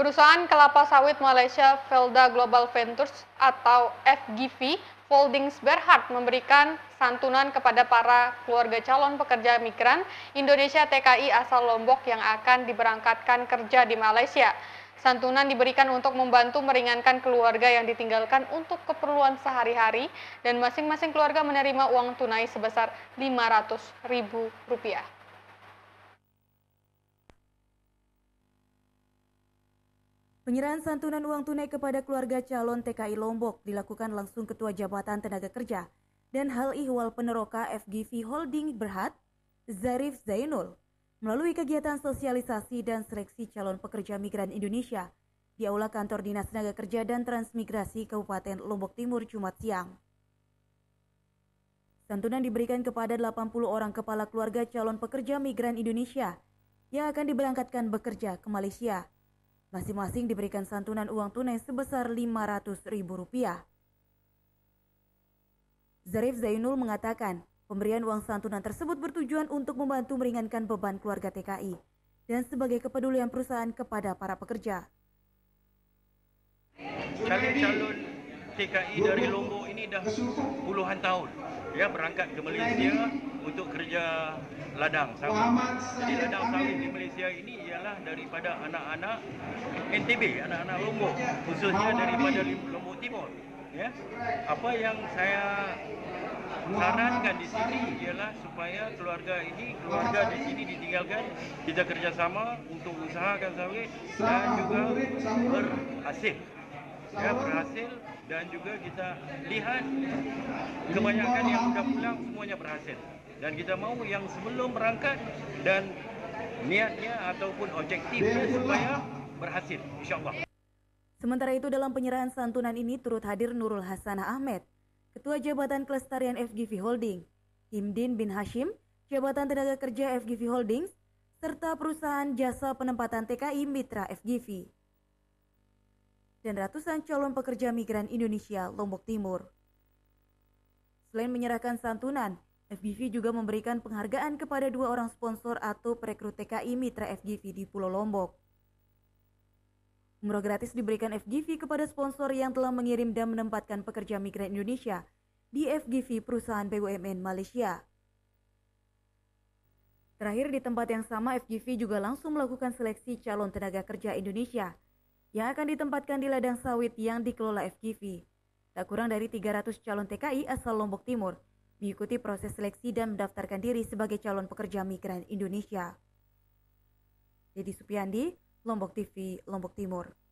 Perusahaan kelapa sawit Malaysia Felda Global Ventures atau FGV Holdings Berhad memberikan santunan kepada para keluarga calon pekerja migran Indonesia TKI asal Lombok yang akan diberangkatkan kerja di Malaysia. Santunan diberikan untuk membantu meringankan keluarga yang ditinggalkan untuk keperluan sehari-hari dan masing-masing keluarga menerima uang tunai sebesar Rp500.000. Penyerahan santunan uang tunai kepada keluarga calon TKI Lombok dilakukan langsung Ketua Jabatan Tenaga Kerja dan Hal Ihwal Peneroka FGV Holding Berhad, Zarif Zainul, melalui kegiatan sosialisasi dan seleksi calon pekerja migran Indonesia di Aula Kantor Dinas Tenaga Kerja dan Transmigrasi Kabupaten Lombok Timur Jumat siang. Santunan diberikan kepada 80 orang kepala keluarga calon pekerja migran Indonesia yang akan diberangkatkan bekerja ke Malaysia Masing-masing diberikan santunan uang tunai sebesar Rp500.000. Zarif Zainul mengatakan, pemberian uang santunan tersebut bertujuan untuk membantu meringankan beban keluarga TKI dan sebagai kepedulian perusahaan kepada para pekerja. Calon-calon TKI dari Lombok ini dah puluhan tahun ya berangkat ke Malaysia untuk kerja ladang sawit. Jadi ladang sawit di Malaysia ini ialah daripada anak-anak NTB, anak-anak Lombok, khususnya daripada Lombok Timur. Ya. Apa yang saya sarankan di sini ialah supaya keluarga ini, keluarga di sini ditinggalkan, kita kerjasama untuk usahakan sawit dan juga berhasil. Ya, berhasil dan juga kita lihat kebanyakan yang sudah pulang semuanya berhasil. dan kita mau yang sebelum berangkat dan niatnya ataupun objektifnya supaya berhasil insyaallah. Sementara itu dalam penyerahan santunan ini turut hadir Nurul Hasanah Ahmed, Ketua Jabatan Kelestarian FGV Holding, Imdin bin Hashim, Jabatan Tenaga Kerja FGV Holdings, serta perusahaan jasa penempatan TKI Mitra FGV. Dan ratusan calon pekerja migran Indonesia Lombok Timur. Selain menyerahkan santunan, FGV juga memberikan penghargaan kepada dua orang sponsor atau perekrut TKI mitra FGV di Pulau Lombok. Umroh gratis diberikan FGV kepada sponsor yang telah mengirim dan menempatkan pekerja migran Indonesia di FGV perusahaan BUMN Malaysia. Terakhir di tempat yang sama FGV juga langsung melakukan seleksi calon tenaga kerja Indonesia yang akan ditempatkan di ladang sawit yang dikelola FGV. Tak kurang dari 300 calon TKI asal Lombok Timur mengikuti proses seleksi dan mendaftarkan diri sebagai calon pekerja migran Indonesia. Jadi Supiandi, Lombok TV, Lombok Timur.